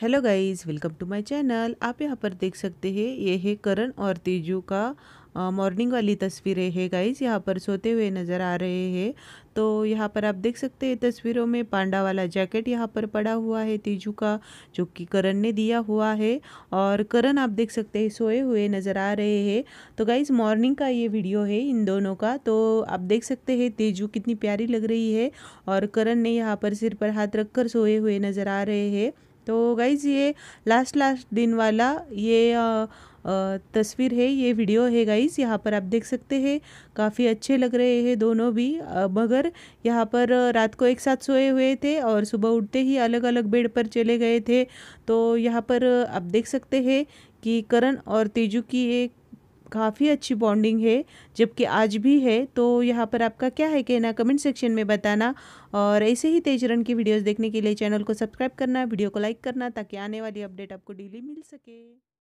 hello guys welcome to my channel आप यहाँ पर देख सकते हैं ये है करण और तेजू का मॉर्निंग वाली तस्वीरें है गाइस यहाँ पर सोते हुए नज़र आ रहे हैं तो यहाँ पर आप देख सकते हैं तस्वीरों में पांडा वाला जैकेट यहाँ पर पड़ा हुआ है तेजू का जो कि करण ने दिया हुआ है और करण आप देख सकते हैं सोए हुए नज़र आ रहे हैं तो गाइज मॉर्निंग का ये वीडियो है इन दोनों का तो आप देख सकते हैं तेजू कितनी प्यारी लग रही है और करण ने यहाँ पर सिर पर हाथ रख कर सोए हुए नज़र आ रहे हैं तो गाइज़ ये लास्ट लास्ट दिन वाला ये तस्वीर है ये वीडियो है गाइज़ यहाँ पर आप देख सकते हैं काफ़ी अच्छे लग रहे हैं दोनों भी मगर यहाँ पर रात को एक साथ सोए हुए थे और सुबह उठते ही अलग अलग बेड पर चले गए थे तो यहाँ पर आप देख सकते हैं कि करण और तेजू की एक काफ़ी अच्छी बॉन्डिंग है जबकि आज भी है तो यहाँ पर आपका क्या है कहना कमेंट सेक्शन में बताना और ऐसे ही तेज रन की वीडियोस देखने के लिए चैनल को सब्सक्राइब करना वीडियो को लाइक करना ताकि आने वाली अपडेट आपको डेली मिल सके